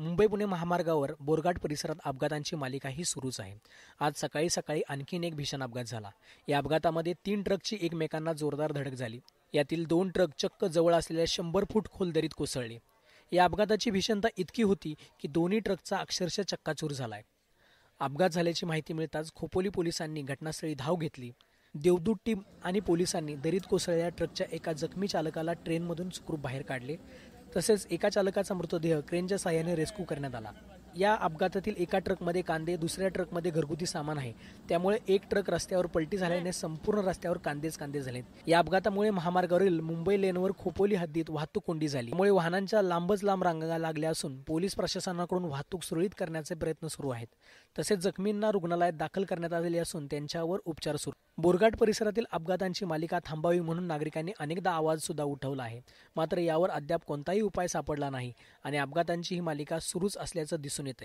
मुंबई पुणे महामार्गावर बोरघाट परिसरात अपघातांची मालिकाही सुरूच आहे आज सकाळी सकाळी आणखीन एक भीषण अपघात झाला या अपघातामध्ये तीन ट्रकची एकमेकांना जोरदार धडक झाली यातील दोन ट्रक चक्क जवळ असलेल्या शंभर फूट खोल दरीत कोसळले या अपघाताची भीषणता इतकी होती की दोन्ही ट्रकचा अक्षरशः चक्काचूर झालाय अपघात झाल्याची माहिती मिळताच खोपोली पोलिसांनी घटनास्थळी धाव घेतली देवदूत टीम आणि पोलिसांनी दरीत कोसळलेल्या ट्रकच्या एका जखमी चालकाला ट्रेनमधून सुखरूप बाहेर काढले तसेच एका चालकाचा मृतदेह क्रेनच्या साह्याने रेस्क्यू करण्यात आला या अपघातातील एका ट्रकमध्ये कांदे दुसऱ्या ट्रकमध्ये घरगुती सामान आहे त्यामुळे एक ट्रक रस्त्यावर पलटी झाल्याने संपूर्ण रस्त्यावर कांदेच कांदे झालेत या अपघातामुळे महामार्गावरील मुंबई लेनवर खोपोली हद्दीत वाहतूक कोंडी झाली त्यामुळे वाहनांच्या लांबच लांब रांगा लागल्या असून पोलीस प्रशासनाकडून वाहतूक सुरळीत करण्याचे प्रयत्न सुरू आहेत तसेच जखमींना रुग्णालयात दाखल करण्यात आलेले असून त्यांच्यावर उपचार सुरू बोरघाट परिसरातील अपघातांची मालिका थांबावी म्हणून नागरिकांनी अनेकदा आवाजसुद्धा उठवला आहे मात्र यावर अद्याप कोणताही उपाय सापडला नाही आणि अपघातांची ही मालिका सुरूच असल्याचं दिसून येत